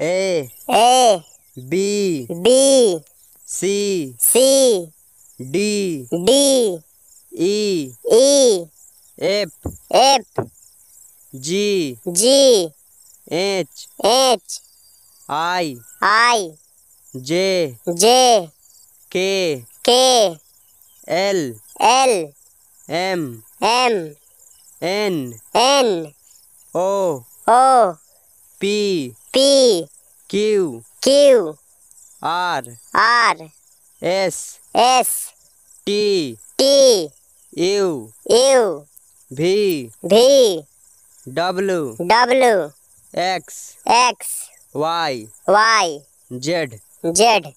A A B B C C D D E E F F G G H H I I J J K K L L M M N N O O P P Q Q R R S S T T U U V V W W X X Y Y Z Z